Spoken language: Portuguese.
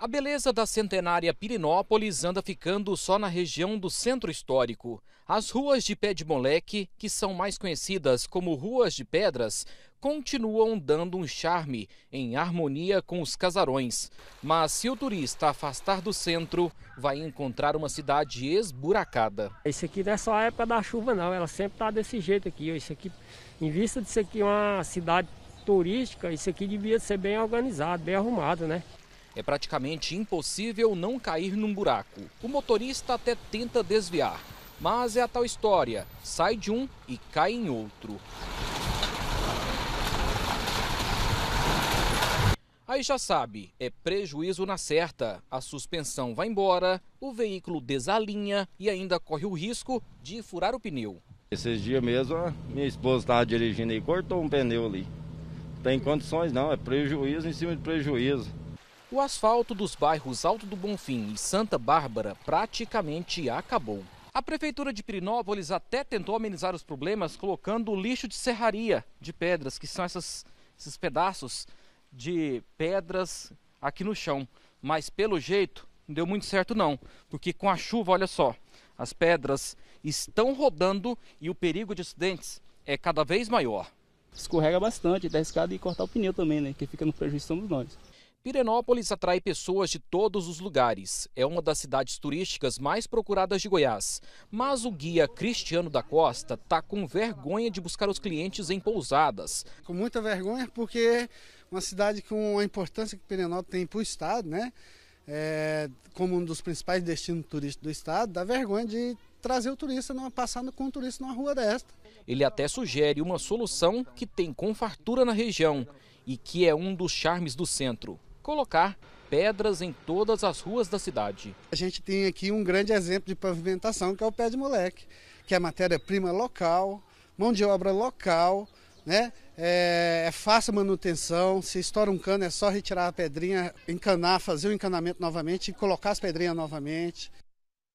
A beleza da centenária Pirinópolis anda ficando só na região do centro histórico. As ruas de pé de moleque, que são mais conhecidas como ruas de pedras, continuam dando um charme em harmonia com os casarões. Mas se o turista afastar do centro, vai encontrar uma cidade esburacada. Isso aqui não é só a época da chuva não, ela sempre está desse jeito aqui. Isso aqui, em vista ser aqui uma cidade turística, isso aqui devia ser bem organizado, bem arrumado, né? É praticamente impossível não cair num buraco. O motorista até tenta desviar, mas é a tal história: sai de um e cai em outro. Aí já sabe, é prejuízo na certa. A suspensão vai embora, o veículo desalinha e ainda corre o risco de furar o pneu. Esses dias mesmo, minha esposa estava dirigindo e cortou um pneu ali. Não tem condições não, é prejuízo em cima de prejuízo. O asfalto dos bairros Alto do Bonfim e Santa Bárbara praticamente acabou. A prefeitura de Pirinópolis até tentou amenizar os problemas colocando lixo de serraria de pedras, que são essas, esses pedaços de pedras aqui no chão. Mas pelo jeito não deu muito certo não, porque com a chuva, olha só, as pedras estão rodando e o perigo de acidentes é cada vez maior. Escorrega bastante, dá tá escada e cortar o pneu também, né? Que fica no prejuízo de nós. Pirenópolis atrai pessoas de todos os lugares. É uma das cidades turísticas mais procuradas de Goiás. Mas o guia Cristiano da Costa está com vergonha de buscar os clientes em pousadas. Com muita vergonha, porque uma cidade com a importância que Pirenópolis tem para o estado, né? É, como um dos principais destinos turísticos do estado, dá vergonha de trazer o turista, numa, passar com o turista numa rua desta. Ele até sugere uma solução que tem com fartura na região e que é um dos charmes do centro colocar pedras em todas as ruas da cidade. A gente tem aqui um grande exemplo de pavimentação, que é o pé de moleque, que é matéria-prima local, mão de obra local, né? É, é, fácil manutenção, se estoura um cano é só retirar a pedrinha, encanar, fazer o encanamento novamente e colocar as pedrinhas novamente.